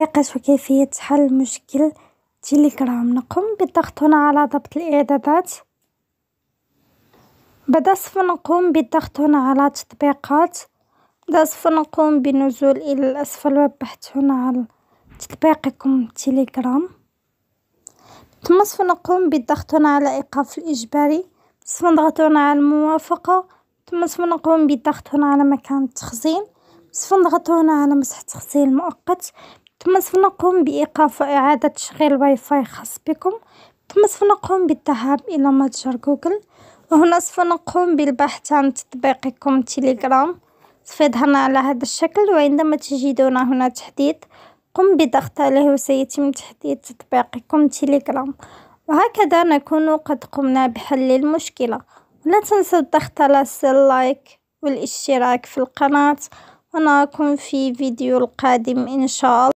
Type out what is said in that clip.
ثقة وكيفية حل مشكل تليجرام، نقوم بالضغط هنا على ضبط الإعدادات، بعد سوف نقوم بالضغط هنا على تطبيقات، بعد سوف نقوم بالنزول إلى الأسفل والبحث هنا على تطبيقكم تليجرام، ثم سوف نقوم بالضغط هنا على إيقاف الإجباري، سوف نضغط هنا على الموافقة، ثم سوف نقوم بالضغط هنا على مكان التخزين، سوف نضغط هنا على مسح التخزين المؤقت تمثنكم بإيقاف وإعادة تشغيل واي فاي خاص بكم، ثم سنقوم بالذهاب إلى متجر جوجل، وهنا سوف نقوم بالبحث عن تطبيقكم تيليجرام، سوف يظهرنا على هذا الشكل وعندما تجدون هنا تحديد قم بضغط عليه وسيتم تحديد تطبيقكم تيليجرام، وهكذا نكون قد قمنا بحل المشكلة، لا تنسوا الضغط على زر والاشتراك في القناة ونراكم في فيديو القادم إن شاء الله.